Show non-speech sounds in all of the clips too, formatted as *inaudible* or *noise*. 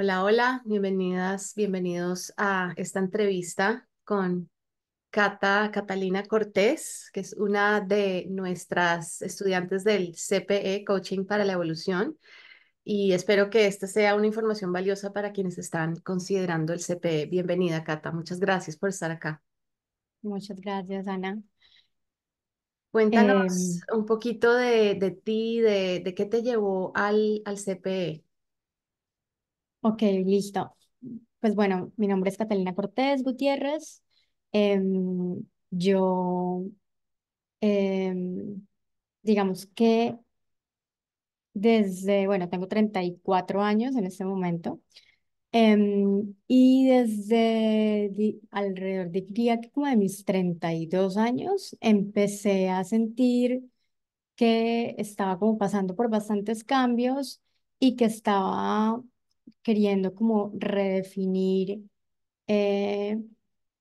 Hola, hola, bienvenidas, bienvenidos a esta entrevista con Cata Catalina Cortés, que es una de nuestras estudiantes del CPE Coaching para la Evolución. Y espero que esta sea una información valiosa para quienes están considerando el CPE. Bienvenida, Cata. Muchas gracias por estar acá. Muchas gracias, Ana. Cuéntanos em. un poquito de, ti, de, de, qué te llevó al, al CPE. Ok, listo. Pues bueno, mi nombre es Catalina Cortés Gutiérrez. Em, yo, em, digamos que desde, bueno, tengo 34 años en este momento. Em, y desde alrededor, diría que como de mis 32 años, empecé a sentir que estaba como pasando por bastantes cambios y que estaba queriendo como redefinir eh,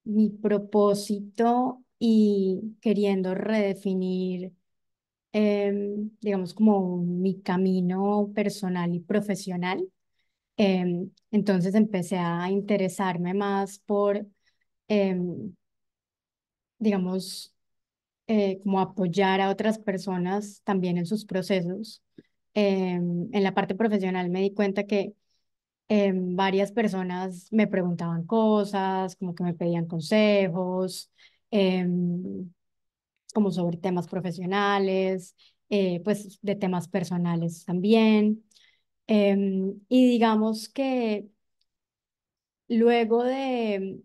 mi propósito y queriendo redefinir, em, digamos, como mi camino personal y profesional. Em, entonces empecé a interesarme más por, em, digamos, eh, como apoyar a otras personas también en sus procesos. en la parte profesional me di cuenta que Em, varias personas me preguntaban cosas, como que me pedían consejos, em, como sobre temas profesionales, eh, pues de temas personales también. Em, y digamos que luego de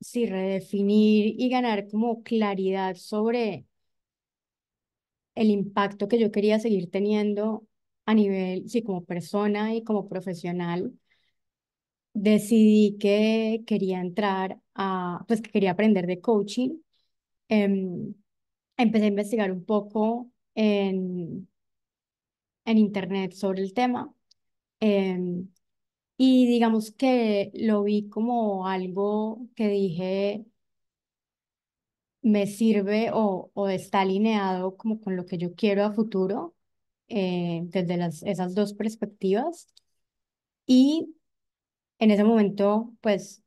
sí, redefinir y ganar como claridad sobre el impacto que yo quería seguir teniendo a nivel, sí, como persona y como profesional, decidí que quería entrar a, pues que quería aprender de coaching. Em, empecé a investigar un poco en, internet sobre el tema. Em, y digamos que lo vi como algo que dije, me sirve o, o está alineado como con lo que yo quiero a futuro. Eh, desde las, esas dos perspectivas. Y en ese momento, pues,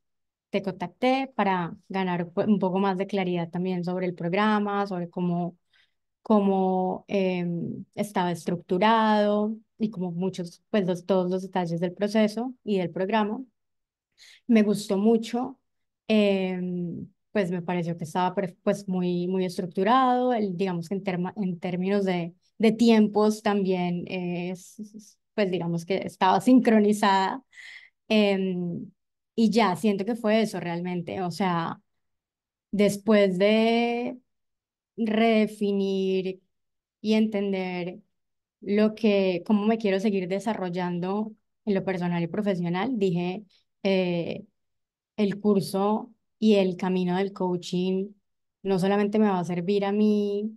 te contacté para ganar pues, un poco más de claridad también sobre el programa, sobre cómo, cómo em, estaba estructurado y como muchos, pues, los, todos los detalles del proceso y del programa. Me gustó mucho. Em, pues me pareció que estaba pues muy, muy estructurado, el, digamos que en, en términos de, de tiempos también, es pues digamos que estaba sincronizada. Em, y ya, siento que fue eso realmente. O sea, después de redefinir y entender lo que, cómo me quiero seguir desarrollando en lo personal y profesional, dije, eh, el curso y el camino del coaching no solamente me va a servir a mí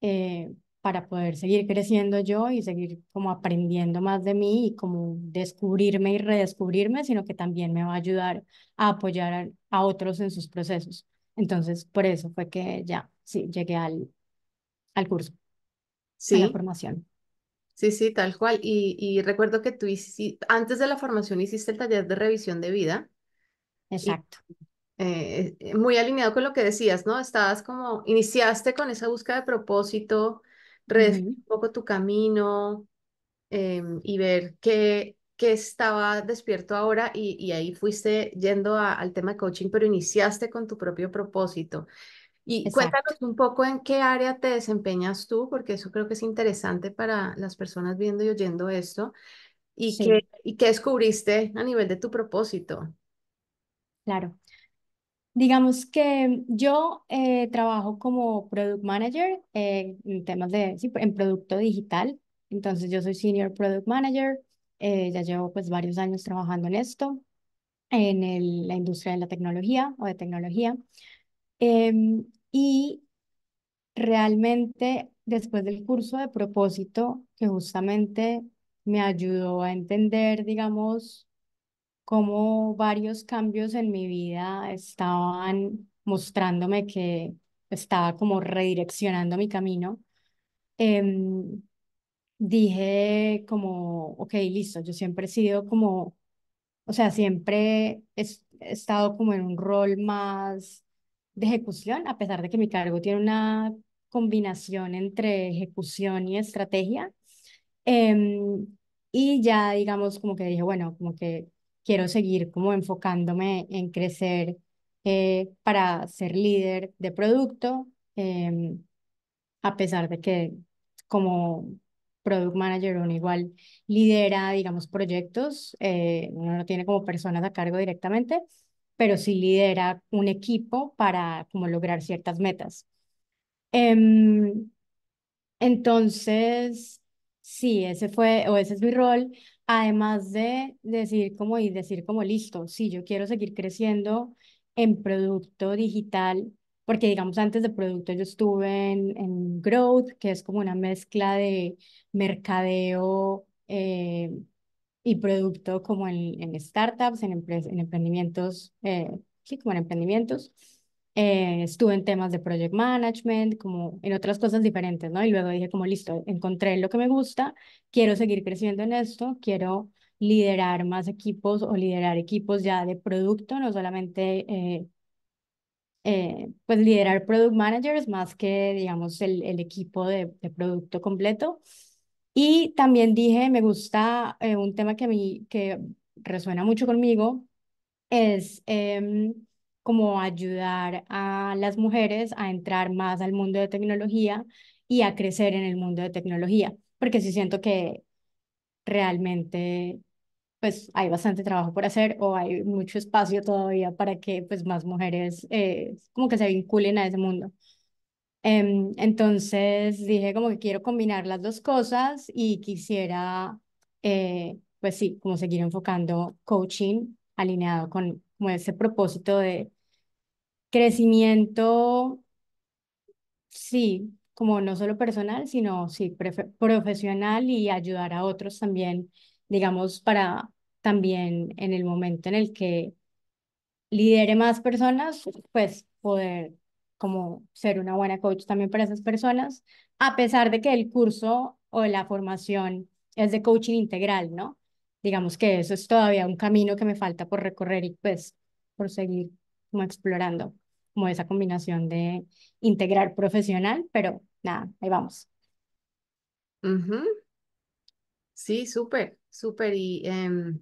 eh, para poder seguir creciendo yo y seguir como aprendiendo más de mí y como descubrirme y redescubrirme, sino que también me va a ayudar a apoyar a, otros en sus procesos. Entonces, por eso fue que ya, sí, llegué al, al curso, sí. a la formación. Sí, sí, tal cual. Y, recuerdo que tú hiciste, antes de la formación hiciste el taller de revisión de vida. Exacto. Eh, muy alineado con lo que decías, ¿no? Estabas como, iniciaste con esa búsqueda de propósito, redefinir un poco tu camino em, y ver qué, qué estaba despierto ahora y, y ahí fuiste yendo al tema de coaching, pero iniciaste con tu propio propósito. Y cuéntanos un poco en qué área te desempeñas tú, porque eso creo que es interesante para las personas viendo y oyendo esto, y, qué, y qué descubriste a nivel de tu propósito. Claro. Digamos que yo eh, trabajo como product manager en temas de, en producto digital. Entonces yo soy senior product manager. Eh, ya llevo pues varios años trabajando en esto, en la industria de la tecnología o de tecnología. Em, y realmente después del curso de propósito, que justamente me ayudó a entender, digamos, cómo varios cambios en mi vida estaban mostrándome que estaba como redireccionando mi camino, em, dije como, ok, listo, yo siempre he sido como, o sea, siempre he, estado como en un rol más de ejecución, a pesar de que mi cargo tiene una combinación entre ejecución y estrategia. Em, y ya, digamos, como que dije, bueno, como que quiero seguir como enfocándome en crecer eh, para ser líder de producto, em, a pesar de que como product manager uno igual lidera, digamos, proyectos, eh, uno no tiene como personas a cargo directamente, pero sí lidera un equipo para como lograr ciertas metas. Em, entonces, sí, ese fue, o ese es mi rol además de decir como y decir como listo, si yo quiero seguir creciendo en producto digital, porque digamos antes de producto yo estuve en, growth, que es como una mezcla de mercadeo eh, y producto como en, startups, en, emprendimientos, eh, sí, como en emprendimientos. Eh, estuve en temas de project management, como en otras cosas diferentes, ¿no? Y luego dije como, listo, encontré lo que me gusta, quiero seguir creciendo en esto, quiero liderar más equipos o liderar equipos ya de producto, no solamente, eh, eh, pues liderar product managers más que, digamos, el, equipo de, producto completo. Y también dije, me gusta un tema que, a mí, que resuena mucho conmigo, es... Em, como ayudar a las mujeres a entrar más al mundo de tecnología y a crecer en el mundo de tecnología, porque sí siento que realmente pues hay bastante trabajo por hacer o hay mucho espacio todavía para que pues más mujeres eh, como que se vinculen a ese mundo. Em, entonces dije como que quiero combinar las dos cosas y quisiera eh, pues sí, como seguir enfocando coaching alineado con como ese propósito de Crecimiento, sí, como no solo personal, sino sí, profesional y ayudar a otros también, digamos, para también en el momento en el que lidere más personas, pues poder como ser una buena coach también para esas personas, a pesar de que el curso o la formación es de coaching integral, ¿no? Digamos que eso es todavía un camino que me falta por recorrer y pues por seguir como explorando como esa combinación de integrar profesional, pero nada, ahí vamos. Sí, súper, súper. Y em,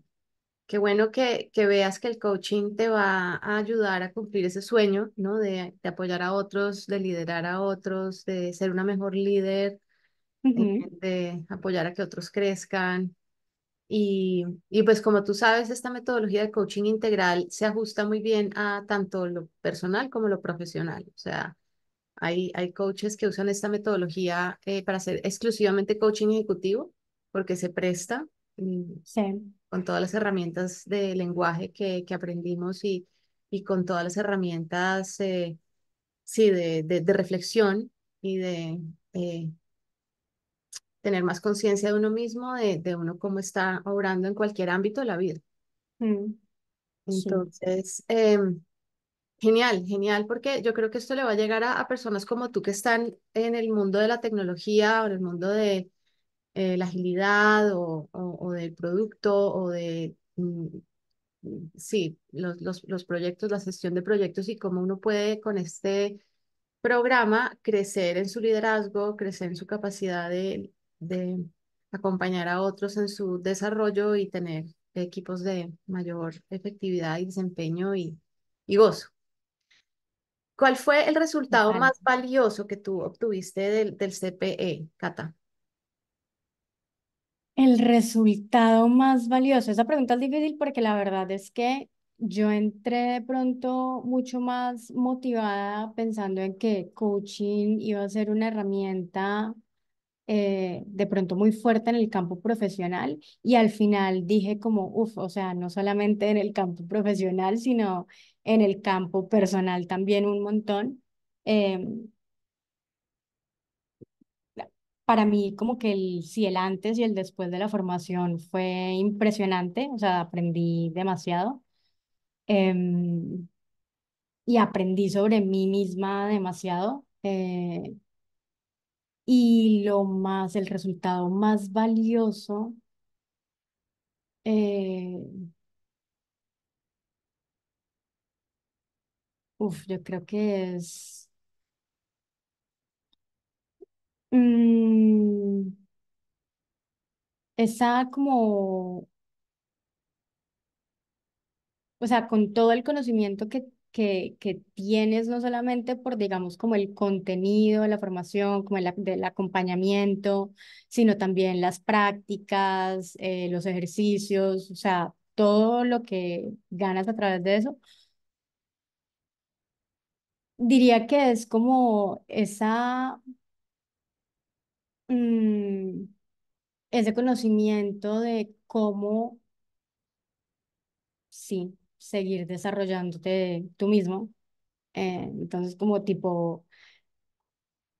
qué bueno que, que veas que el coaching te va a ayudar a cumplir ese sueño, ¿no? De, apoyar a otros, de liderar a otros, de ser una mejor líder, eh, de apoyar a que otros crezcan. Y, pues como tú sabes, esta metodología de coaching integral se ajusta muy bien a tanto lo personal como lo profesional. O sea, hay, hay coaches que usan esta metodología eh, para hacer exclusivamente coaching ejecutivo porque se presta mm, con todas las herramientas de lenguaje que, que aprendimos y, y con todas las herramientas eh, sí, de, de, reflexión y de eh, tener más conciencia de uno mismo, de, uno cómo está obrando en cualquier ámbito de la vida. Mm, Entonces, em, genial, genial, porque yo creo que esto le va a llegar a, personas como tú que están en el mundo de la tecnología o en el mundo de eh, la agilidad o, del producto o de, mm, mm, sí, los, los, los proyectos, la gestión de proyectos y cómo uno puede con este programa crecer en su liderazgo, crecer en su capacidad de, de acompañar a otros en su desarrollo y tener equipos de mayor efectividad y desempeño y, gozo. ¿Cuál fue el resultado más valioso que tú obtuviste del, del CPE, Cata? El resultado más valioso. Esa pregunta es difícil porque la verdad es que yo entré de pronto mucho más motivada pensando en que coaching iba a ser una herramienta eh, de pronto muy fuerte en el campo profesional y al final dije como, uff, o sea, no solamente en el campo profesional, sino en el campo personal también un montón. Em, para mí como que el, sí, el antes y el después de la formación fue impresionante, o sea, aprendí demasiado. Em, y aprendí sobre mí misma demasiado. Eh, y lo más, el resultado más valioso eh, uf, yo creo que es mmm, esa como, o sea, con todo el conocimiento que que, tienes no solamente por, digamos, como el contenido, la formación, como el acompañamiento, sino también las prácticas, eh, los ejercicios, o sea, todo lo que ganas a través de eso. Diría que es como esa, mm, ese conocimiento de cómo, sí, seguir desarrollándote tú mismo. Eh, entonces, como tipo,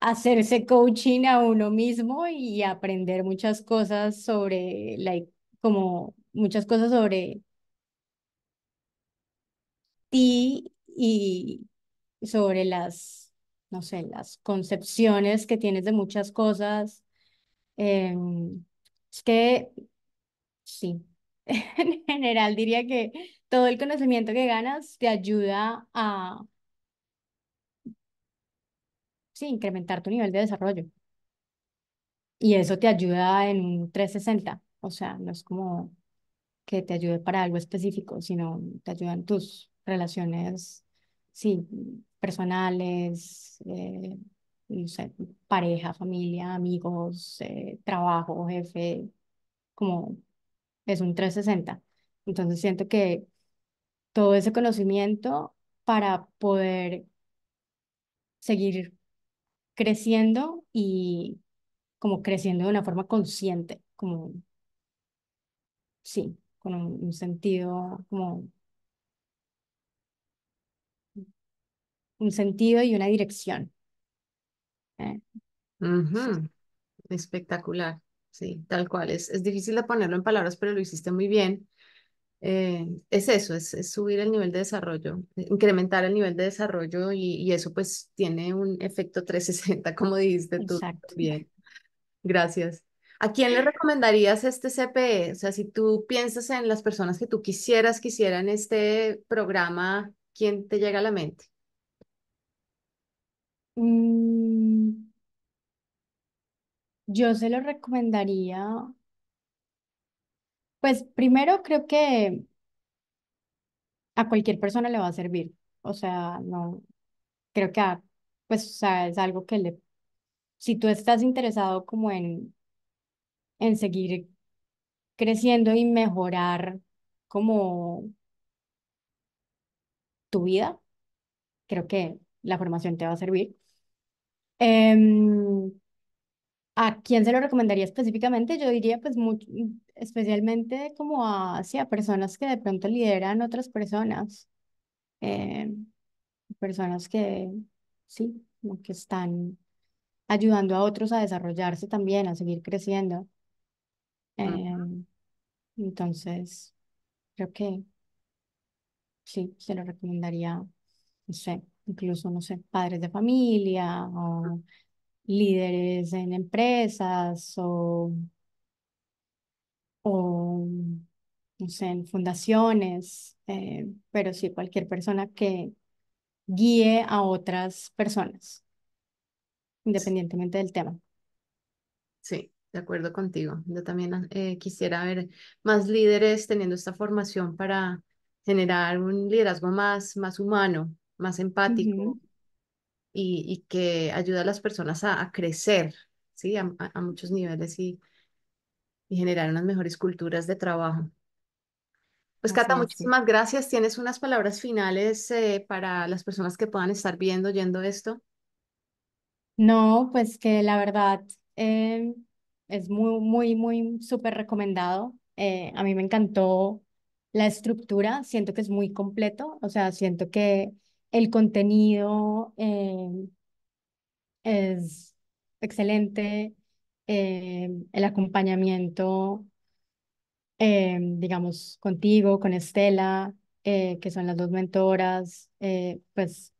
hacerse coaching a uno mismo y aprender muchas cosas sobre, como muchas cosas sobre ti y sobre las, no sé, las concepciones que tienes de muchas cosas. Em, es que, sí, *laughs* en general diría que todo el conocimiento que ganas te ayuda a incrementar tu nivel de desarrollo. Y eso te ayuda en un 360, o sea, no es como que te ayude para algo específico, sino te ayuda en tus relaciones, sí, personales, eh, pareja, familia, amigos, eh, trabajo, jefe, como es un 360. Entonces siento que todo ese conocimiento para poder seguir creciendo y como creciendo de una forma consciente, como, sí, con un, sentido, como un sentido y una dirección. ¿eh? Espectacular, sí, tal cual. Es, es difícil de ponerlo en palabras, pero lo hiciste muy bien. Eh, es eso, es, subir el nivel de desarrollo, incrementar el nivel de desarrollo y, eso pues tiene un efecto 360, *laughs* como dijiste tú. Bien, gracias. ¿A quién le recomendarías este CPE? O sea, si tú piensas en las personas que tú quisieras que hicieran este programa, ¿quién te llega a la mente? Mm. yo se lo recomendaría pues primero creo que a cualquier persona le va a servir. O sea, no, creo que pues, o sea, es algo que le, si tú estás interesado como en, en seguir creciendo y mejorar como tu vida, creo que la formación te va a servir. Em, ¿A quién se lo recomendaría específicamente? Yo diría pues mucho, mm, especialmente como hacia personas que de pronto lideran otras personas, eh, personas que sí, como que están ayudando a otros a desarrollarse también, a seguir creciendo. Em, entonces, creo que sí, se lo recomendaría, no sé, incluso, no sé, padres de familia o líderes en empresas o, o no sé, en fundaciones, eh, pero sí cualquier persona que guíe a otras personas, independientemente del tema. Sí, de acuerdo contigo. Yo también ah, eh, quisiera ver más líderes teniendo esta formación para generar un liderazgo más, más humano, más empático, y, y que ayuda a las personas a, crecer, ¿sí? A, a, muchos niveles y, y generar unas mejores culturas de trabajo. Pues Cata, muchísimas gracias. ¿Tienes unas palabras finales eh, para las personas que puedan estar viendo, oyendo esto? No, pues que la verdad eh, es muy, muy, muy súper recomendado. Eh, a mí me encantó la estructura, siento que es muy completo, o sea, siento que el contenido em, es excelente, em, el acompañamiento, em, digamos, contigo, con Estela, eh, que son las dos mentoras, eh, pues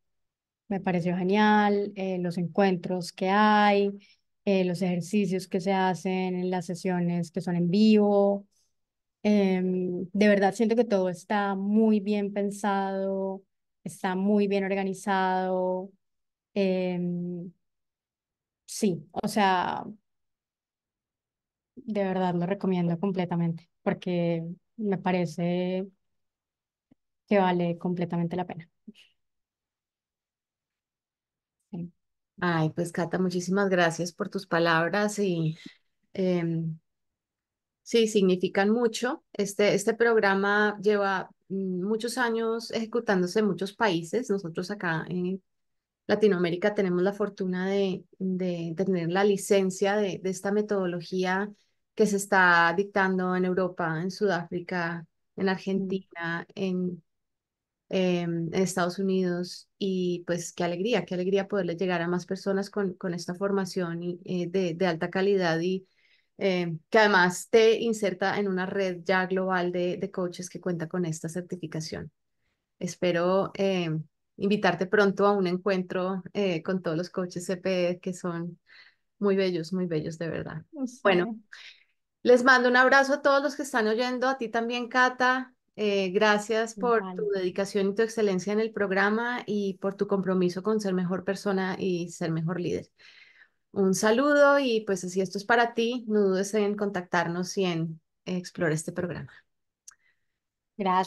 me pareció genial, eh, los encuentros que hay, los ejercicios que se hacen en las sesiones que son en vivo. de verdad siento que todo está muy bien pensado, está muy bien organizado. Em, sí, o sea, de verdad lo recomiendo completamente porque me parece que vale completamente la pena. Ay, pues Cata, muchísimas gracias por tus palabras y em, sí, significan mucho. Este, este programa lleva Mm, muchos años ejecutándose en muchos países. Nosotros acá en Latinoamérica tenemos la fortuna de, de tener la licencia de, de esta metodología que se está dictando en Europa, en Sudáfrica, en mm. Argentina, em, en, Estados Unidos. Y pues qué alegría, qué alegría poderle llegar a más personas con, con esta formación eh, de, de, alta calidad y, eh, que además te inserta en una red ya global de, de coaches que cuenta con esta certificación. Espero eh, invitarte pronto a un encuentro eh, con todos los coaches CPE que son muy bellos, muy bellos de verdad. Bueno, les mando un abrazo a todos los que están oyendo, a ti también, Cata. gracias por tu dedicación y tu excelencia en el programa y por tu compromiso con ser mejor persona y ser mejor líder. Un saludo y pues si esto es para ti, no dudes en contactarnos y en eh, explorar este programa. Gracias.